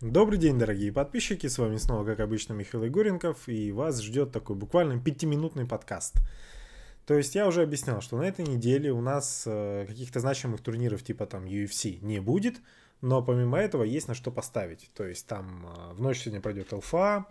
Добрый день, дорогие подписчики, с вами снова, как обычно, Михаил Егоренков, и вас ждет такой буквально пятиминутный подкаст. То есть я уже объяснял, что на этой неделе у нас э, каких-то значимых турниров типа там UFC не будет, но помимо этого есть на что поставить. То есть там э, в ночь сегодня пройдет ЛФА,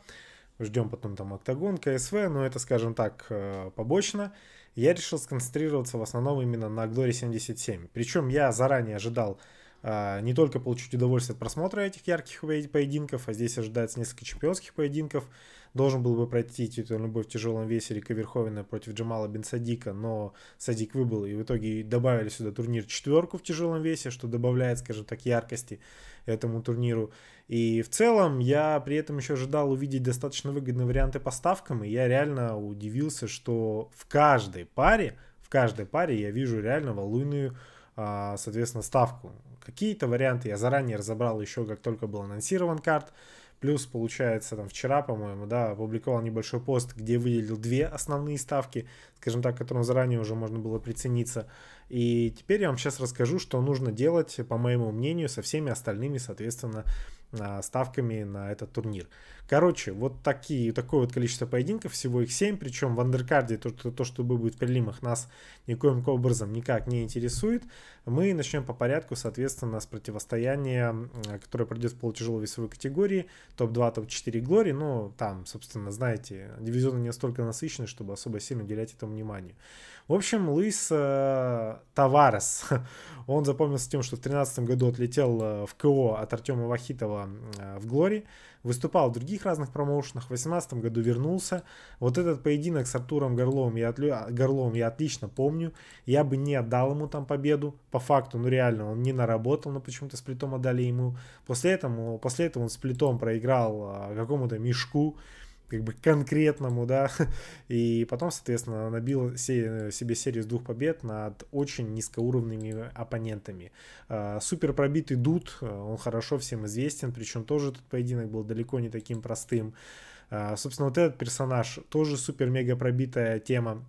ждем потом там Октагон, КСВ, но ну, это, скажем так, э, побочно. Я решил сконцентрироваться в основном именно на Агдоре 77. Причем я заранее ожидал а, не только получить удовольствие от просмотра этих ярких поединков, а здесь ожидается несколько чемпионских поединков. Должен был бы пройти титульный бой в тяжелом весе Рика Верховина против Джамала Бенсадика, но Садик выбыл, и в итоге добавили сюда турнир четверку в тяжелом весе, что добавляет, скажем так, яркости этому турниру. И в целом я при этом еще ожидал увидеть достаточно выгодные варианты по ставкам, и я реально удивился, что в каждой паре, в каждой паре я вижу реально валуйную а, соответственно, ставку. Какие-то варианты я заранее разобрал еще, как только был анонсирован карт. Плюс, получается, там вчера, по-моему, да, опубликовал небольшой пост, где выделил две основные ставки, скажем так, к которым заранее уже можно было прицениться. И теперь я вам сейчас расскажу, что нужно делать, по моему мнению, со всеми остальными, соответственно, а, ставками на этот турнир. Короче, вот такие, такое вот количество поединков, всего их 7, причем в андеркарде то, то, то что будет в прилимах, нас никоим образом никак не интересует. Мы начнем по порядку, соответственно, с противостояния, которое пройдет в полутяжелой весовой категории, топ-2, топ-4 Глори, но ну, там, собственно, знаете, дивизионы не настолько насыщены, чтобы особо сильно уделять этому вниманию. В общем, Луис э, Таварес, он запомнился тем, что в 2013 году отлетел э, в КО от Артема Вахитова э, в Глори, выступал в других разных промоушенах, в 2018 году вернулся. Вот этот поединок с Артуром Горловым я, отлю... А, Горловым я отлично помню. Я бы не отдал ему там победу, по факту, ну реально, он не наработал, но почему-то сплитом отдали ему. После этого, после этого он сплитом проиграл а, какому-то мешку, как бы конкретному, да, и потом, соответственно, набил себе серию из двух побед над очень низкоуровными оппонентами. А, супер пробитый Дуд, а, он хорошо всем известен, причем тоже этот поединок был далеко не таким простым. А, собственно, вот этот персонаж тоже супер-мега пробитая тема,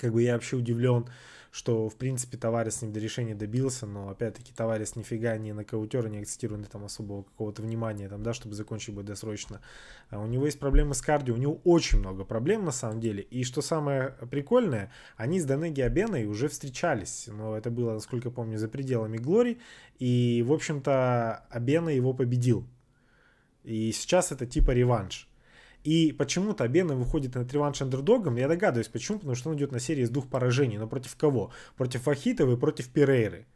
как бы я вообще удивлен, что, в принципе, товарищ с ним до решения добился, но, опять-таки, товарищ нифига не нокаутер, не акцентирует там особого какого-то внимания, там, да, чтобы закончить бы досрочно. А у него есть проблемы с кардио, у него очень много проблем, на самом деле, и что самое прикольное, они с Данеги Абеной уже встречались, но это было, насколько я помню, за пределами Глори, и, в общем-то, Абена его победил. И сейчас это типа реванш. И почему-то Бена выходит на реванш андердогом. Я догадываюсь, почему, потому что он идет на серии из двух поражений. Но против кого? Против Вахитова и против Перейры.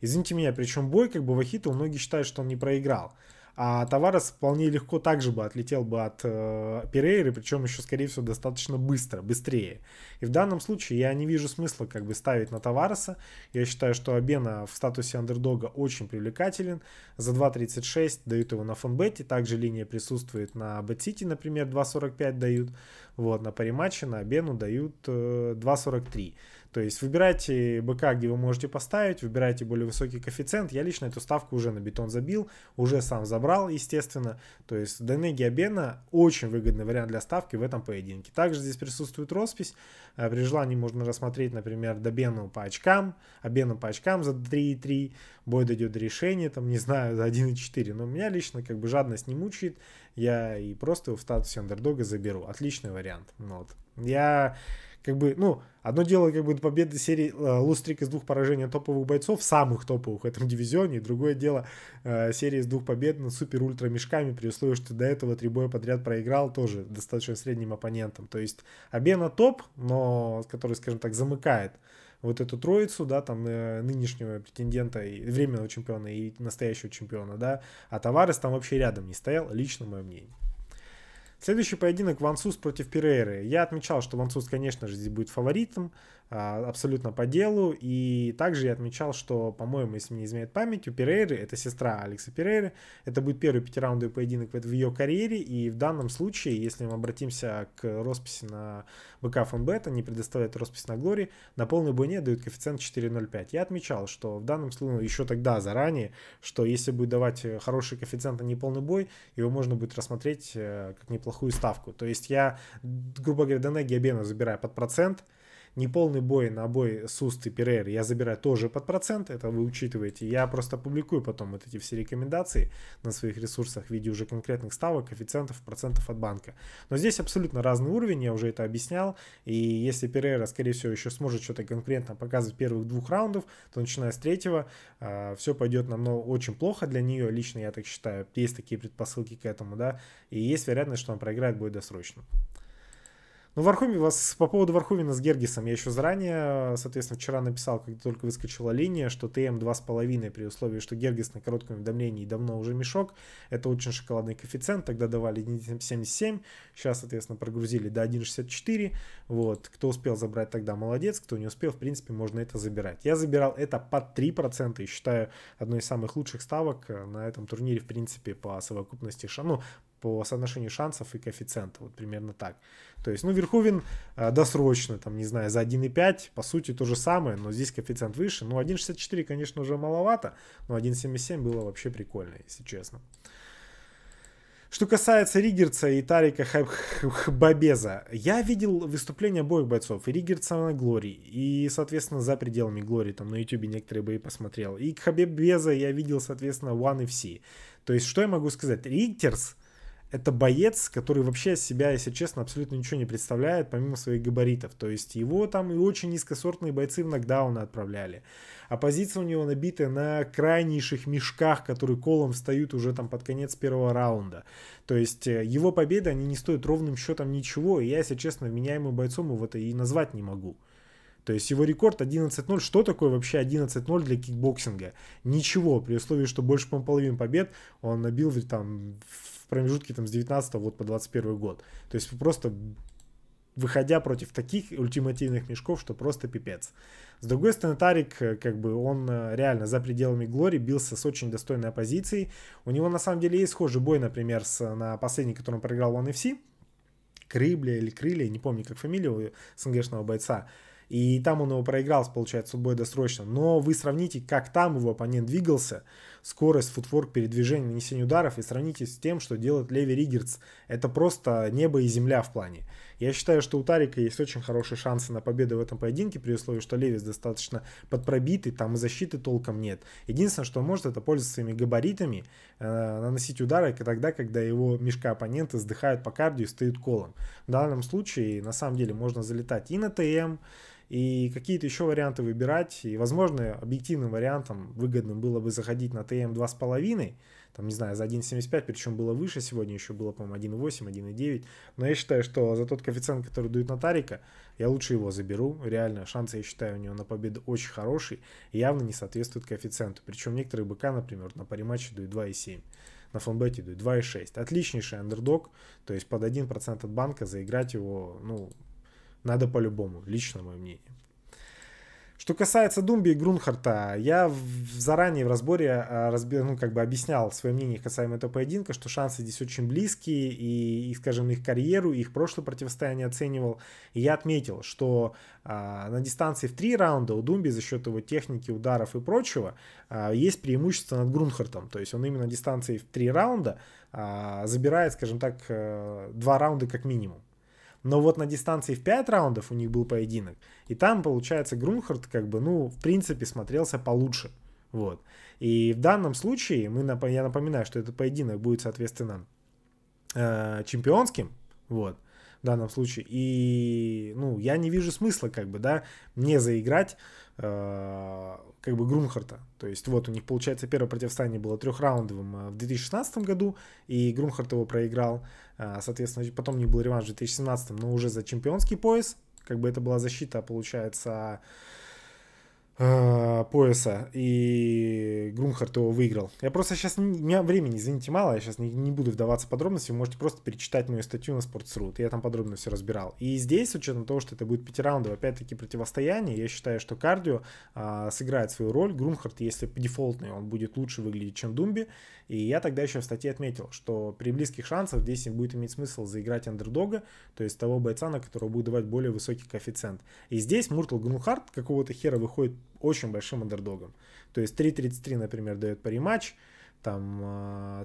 Извините меня, причем бой, как бы Вахитов, многие считают, что он не проиграл а Товарес вполне легко также бы отлетел бы от э, Перейры, причем еще, скорее всего, достаточно быстро, быстрее. И в данном случае я не вижу смысла как бы ставить на Товареса. Я считаю, что Обена э, в статусе андердога очень привлекателен. За 2.36 дают его на фонбете, также линия присутствует на Бэтсити, например, 2.45 дают. Вот, на париматче на Обену дают э, 2.43. То есть выбирайте БК, где вы можете поставить, выбирайте более высокий коэффициент. Я лично эту ставку уже на бетон забил, уже сам забрал, естественно. То есть Денеги обена очень выгодный вариант для ставки в этом поединке. Также здесь присутствует роспись. Э, при желании можно рассмотреть, например, Добену по очкам, Абену по очкам за 3,3. Бой дойдет до решения, там, не знаю, за 1,4. Но меня лично как бы жадность не мучает. Я и просто его в статусе андердога заберу. Отличный вариант. Ну вот. Я как бы, ну, одно дело, как бы, победы серии э, Лустрик из двух поражений топовых бойцов, самых топовых в этом дивизионе, и другое дело э, серии из двух побед над супер-ультра мешками, при условии, что ты до этого три боя подряд проиграл тоже достаточно средним оппонентом. То есть Абена топ, но который, скажем так, замыкает вот эту троицу, да, там э, нынешнего претендента и временного чемпиона и настоящего чемпиона, да, а Товарес там вообще рядом не стоял, лично мое мнение. Следующий поединок Вансус против Перейры. Я отмечал, что Вансус, конечно же, здесь будет фаворитом. А, абсолютно по делу. И также я отмечал, что, по-моему, если мне изменяет память, у Перейры, это сестра Алекса Перейры, это будет первый пятираундовый поединок в ее карьере. И в данном случае, если мы обратимся к росписи на БК Фонбет, они предоставляют роспись на Глори, на полной бойне дают коэффициент 4.05. Я отмечал, что в данном случае, ну, еще тогда, заранее, что если будет давать э, хороший коэффициент, а не полный бой, его можно будет рассмотреть э, как неплохую ставку. То есть я, грубо говоря, Денеги Абена забираю под процент, Неполный бой на бой с и Перейр я забираю тоже под процент, это вы учитываете. Я просто публикую потом вот эти все рекомендации на своих ресурсах в виде уже конкретных ставок, коэффициентов, процентов от банка. Но здесь абсолютно разный уровень, я уже это объяснял. И если Перейра, скорее всего, еще сможет что-то конкретно показывать первых двух раундов, то начиная с третьего а, все пойдет намного ну, очень плохо для нее, лично я так считаю. Есть такие предпосылки к этому, да, и есть вероятность, что она проиграет бой досрочно. Ну, Варховин, вас, по поводу Варховина с Гергисом я еще заранее, соответственно, вчера написал, когда только выскочила линия, что ТМ 2,5 при условии, что Гергис на коротком уведомлении давно уже мешок. Это очень шоколадный коэффициент. Тогда давали 1,77, сейчас, соответственно, прогрузили до 1,64. Вот. Кто успел забрать тогда, молодец. Кто не успел, в принципе, можно это забирать. Я забирал это под 3% и считаю одной из самых лучших ставок э, на этом турнире, в принципе, по совокупности шансов. Ну, по соотношению шансов и коэффициента, вот примерно так. То есть, ну, Верховен э, досрочно, там, не знаю, за 1,5, по сути, то же самое, но здесь коэффициент выше. Ну, 1,64, конечно, уже маловато, но 1,77 было вообще прикольно, если честно. Что касается Ригерца и Тарика Бабеза, я видел выступления обоих бойцов, и Ригерца на Глории, и, соответственно, за пределами Глории, там на Ютубе некоторые бои посмотрел. И Хабебеза я видел, соответственно, One FC. То есть, что я могу сказать? Ригерс это боец, который вообще из себя, если честно, абсолютно ничего не представляет, помимо своих габаритов. То есть его там и очень низкосортные бойцы в нокдауны отправляли. А позиция у него набита на крайнейших мешках, которые колом встают уже там под конец первого раунда. То есть э, его победы, они не стоят ровным счетом ничего, и я, если честно, вменяемым бойцом его это и назвать не могу. То есть его рекорд 11-0. Что такое вообще 11-0 для кикбоксинга? Ничего, при условии, что больше, половины побед он набил там в в промежутке там с 19 вот по 21 год. То есть просто выходя против таких ультимативных мешков, что просто пипец. С другой стороны, Тарик, э, как бы, он э, реально за пределами Глори бился с очень достойной оппозицией. У него, на самом деле, есть схожий бой, например, с, на последний, который он проиграл в NFC, Крыбля или Крылья, не помню, как фамилия у СНГшного бойца. И там он его проиграл, получается, бой досрочно. Но вы сравните, как там его оппонент двигался – скорость, футворк, передвижение, нанесение ударов и сравните с тем, что делает Леви Ригерс. Это просто небо и земля в плане. Я считаю, что у Тарика есть очень хорошие шансы на победу в этом поединке, при условии, что Левис достаточно подпробитый, там и защиты толком нет. Единственное, что он может, это пользоваться своими габаритами, э, наносить удары тогда, когда его мешка оппонента сдыхают по кардио и стоит колом. В данном случае, на самом деле, можно залетать и на ТМ, и какие-то еще варианты выбирать. И, возможно, объективным вариантом выгодным было бы заходить на ТМ 2,5, там, не знаю, за 1,75, причем было выше сегодня, еще было, по-моему, 1,8, 1,9. Но я считаю, что за тот коэффициент, который дует на Тарика, я лучше его заберу. Реально, шансы, я считаю, у него на победу очень хорошие и явно не соответствуют коэффициенту. Причем некоторые БК, например, на париматче дуют 2,7 на фанбете идут 2,6. Отличнейший андердог, то есть под 1% от банка заиграть его, ну, надо по-любому, лично мое мнение. Что касается Думби и Грунхарта, я в, заранее в разборе а, разби, ну, как бы объяснял свое мнение касаемо этого поединка, что шансы здесь очень близкие, и, и скажем, их карьеру, их прошлое противостояние оценивал. И я отметил, что а, на дистанции в три раунда у Думби за счет его техники, ударов и прочего а, есть преимущество над Грунхартом. То есть он именно дистанции в три раунда а, забирает, скажем так, э, два раунда как минимум. Но вот на дистанции в 5 раундов у них был поединок. И там, получается, Грунхард, как бы, ну, в принципе, смотрелся получше. Вот. И в данном случае, мы, я напоминаю, что этот поединок будет, соответственно, э, чемпионским. Вот в данном случае. И, ну, я не вижу смысла, как бы, да, не заиграть э, как бы Грунхарта. То есть вот у них, получается, первое противостояние было трехраундовым а, в 2016 году, и Грунхарт его проиграл. А, соответственно, потом не них был реванш в 2017, но уже за чемпионский пояс. Как бы это была защита, получается, Э, пояса, и Грунхарт его выиграл. Я просто сейчас, у меня времени, извините, мало, я сейчас не, не буду вдаваться в подробности, вы можете просто перечитать мою статью на Sports.ru, я там подробно все разбирал. И здесь, с учетом того, что это будет пятираундовое, опять-таки, противостояние, я считаю, что кардио э, сыграет свою роль, Грунхарт, если по дефолтной, он будет лучше выглядеть, чем Думби, и я тогда еще в статье отметил, что при близких шансах здесь будет иметь смысл заиграть андердога, то есть того бойца, на которого будет давать более высокий коэффициент. И здесь Муртл Грунхарт какого-то хера выходит очень большим андердогом. То есть 3.33, например, дает по рематч, там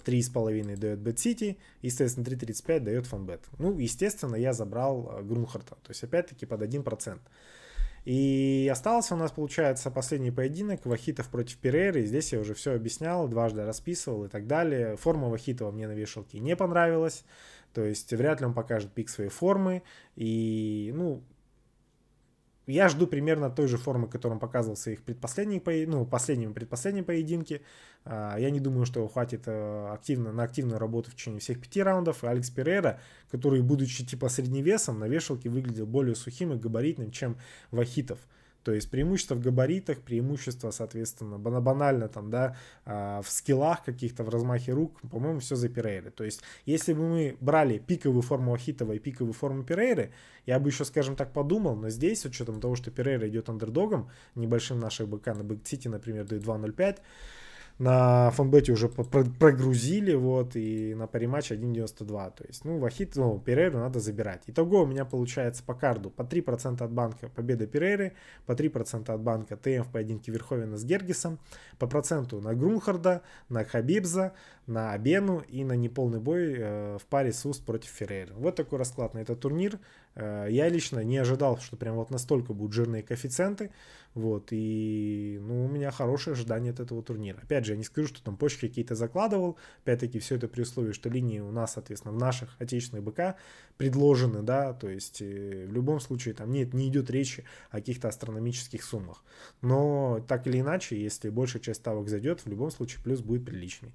3,5 а, дает Бет Сити, и, соответственно, 3.35 дает фанбет. Ну, естественно, я забрал а, Грунхарта, то есть опять-таки под 1%. И остался у нас, получается, последний поединок Вахитов против Перейры. Здесь я уже все объяснял, дважды расписывал и так далее. Форма Вахитова мне на вешалке не понравилась. То есть вряд ли он покажет пик своей формы. И, ну, я жду примерно той же формы, которым показывался их предпоследний, ну, последнем и предпоследнем поединке. А, я не думаю, что хватит э, активно, на активную работу в течение всех пяти раундов. И Алекс Перейра, который, будучи типа средневесом, на вешалке выглядел более сухим и габаритным, чем Вахитов. То есть преимущество в габаритах, преимущество, соответственно, банально там, да, а, в скиллах каких-то, в размахе рук, по-моему, все за Перейры. То есть если бы мы брали пиковую форму Ахитова и пиковую форму Перейры, я бы еще, скажем так, подумал, но здесь, с учетом того, что Перейра идет андердогом, небольшим наших БК на Бэк Сити, например, дает 2.05, на фанбете уже прогрузили, вот, и на париматч 1.92. То есть, ну, Вахит, ну, Перейру надо забирать. Итого у меня получается по карду по 3% от банка победа Перейры, по 3% от банка ТМ в поединке Верховина с Гергисом, по проценту на Грунхарда, на Хабибза, на Абену и на неполный бой э, в паре с Уст против Феррейры. Вот такой расклад на этот турнир. Э, я лично не ожидал, что прям вот настолько будут жирные коэффициенты. Вот, и, ну, у меня хорошее ожидание от этого турнира. Опять же, же, я не скажу, что там почки какие-то закладывал. Опять-таки, все это при условии, что линии у нас, соответственно, в наших отечественных БК предложены, да, то есть э, в любом случае там нет, не идет речи о каких-то астрономических суммах. Но так или иначе, если большая часть ставок зайдет, в любом случае плюс будет приличный.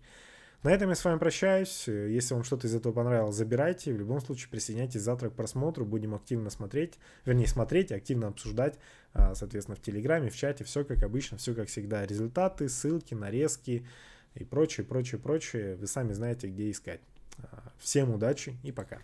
На этом я с вами прощаюсь. Если вам что-то из этого понравилось, забирайте. В любом случае, присоединяйтесь завтра к просмотру. Будем активно смотреть, вернее, смотреть, активно обсуждать, а, соответственно, в Телеграме, в чате. Все как обычно, все как всегда. Результаты, ссылки, нарезки и прочее, прочее, прочее. Вы сами знаете, где искать. А, всем удачи и пока.